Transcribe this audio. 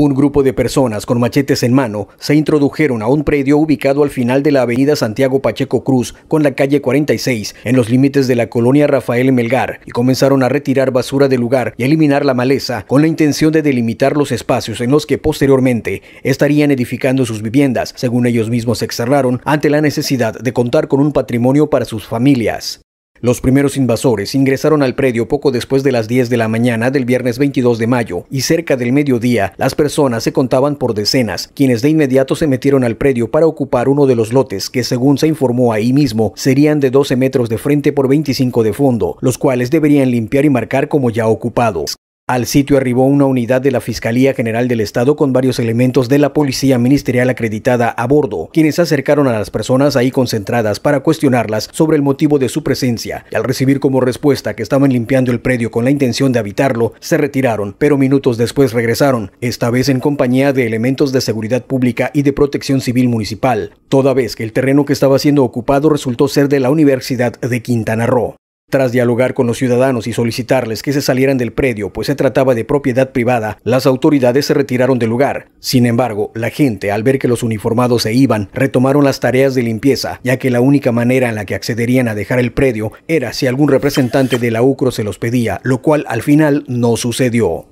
Un grupo de personas con machetes en mano se introdujeron a un predio ubicado al final de la avenida Santiago Pacheco Cruz con la calle 46, en los límites de la colonia Rafael Melgar, y comenzaron a retirar basura del lugar y eliminar la maleza con la intención de delimitar los espacios en los que posteriormente estarían edificando sus viviendas, según ellos mismos externaron, ante la necesidad de contar con un patrimonio para sus familias. Los primeros invasores ingresaron al predio poco después de las 10 de la mañana del viernes 22 de mayo y cerca del mediodía las personas se contaban por decenas, quienes de inmediato se metieron al predio para ocupar uno de los lotes que según se informó ahí mismo serían de 12 metros de frente por 25 de fondo, los cuales deberían limpiar y marcar como ya ocupados. Al sitio arribó una unidad de la Fiscalía General del Estado con varios elementos de la Policía Ministerial acreditada a bordo, quienes acercaron a las personas ahí concentradas para cuestionarlas sobre el motivo de su presencia. Y al recibir como respuesta que estaban limpiando el predio con la intención de habitarlo, se retiraron, pero minutos después regresaron, esta vez en compañía de elementos de seguridad pública y de protección civil municipal, toda vez que el terreno que estaba siendo ocupado resultó ser de la Universidad de Quintana Roo. Tras dialogar con los ciudadanos y solicitarles que se salieran del predio, pues se trataba de propiedad privada, las autoridades se retiraron del lugar. Sin embargo, la gente, al ver que los uniformados se iban, retomaron las tareas de limpieza, ya que la única manera en la que accederían a dejar el predio era si algún representante de la UCRO se los pedía, lo cual al final no sucedió.